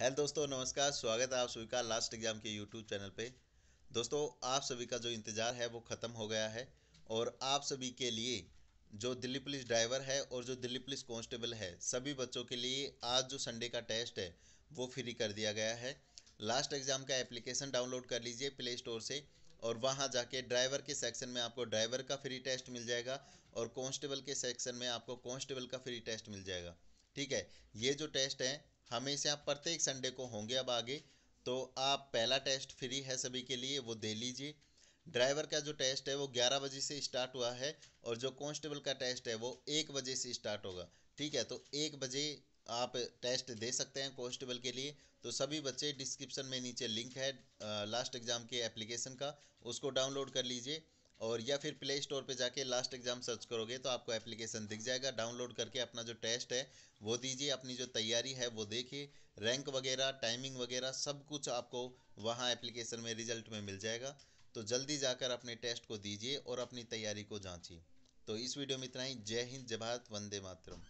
hello दोस्तों नमस्कार स्वागत है आप सभी का लास्ट एग्ज़ाम के यूट्यूब चैनल पे दोस्तों आप सभी का जो इंतज़ार है वो ख़त्म हो गया है और आप सभी के लिए जो दिल्ली पुलिस ड्राइवर है और जो दिल्ली पुलिस कांस्टेबल है सभी बच्चों के लिए आज जो संडे का टेस्ट है वो फ्री कर दिया गया है लास्ट एग्ज़ाम का एप्लीकेशन डाउनलोड कर लीजिए प्ले स्टोर से और वहाँ जाके ड्राइवर के सेक्शन में आपको ड्राइवर का फ्री टेस्ट मिल जाएगा और कॉन्स्टेबल के सेक्शन में आपको कॉन्स्टेबल का फ्री टेस्ट मिल जाएगा ठीक है ये जो टेस्ट हैं हमेशा प्रत्येक संडे को होंगे अब आगे तो आप पहला टेस्ट फ्री है सभी के लिए वो दे लीजिए ड्राइवर का जो टेस्ट है वो 11 बजे से स्टार्ट हुआ है और जो कांस्टेबल का टेस्ट है वो एक बजे से स्टार्ट होगा ठीक है तो एक बजे आप टेस्ट दे सकते हैं कांस्टेबल के लिए तो सभी बच्चे डिस्क्रिप्शन में नीचे लिंक है लास्ट एग्ज़ाम के एप्लीकेशन का उसको डाउनलोड कर लीजिए और या फिर प्ले स्टोर पे जाके लास्ट एग्ज़ाम सर्च करोगे तो आपको एप्लीकेशन दिख जाएगा डाउनलोड करके अपना जो टेस्ट है वो दीजिए अपनी जो तैयारी है वो देखिए रैंक वगैरह टाइमिंग वगैरह सब कुछ आपको वहाँ एप्लीकेशन में रिजल्ट में मिल जाएगा तो जल्दी जाकर अपने टेस्ट को दीजिए और अपनी तैयारी को जाँचिए तो इस वीडियो में इतना ही जय हिंद जय भारत वंदे मातरम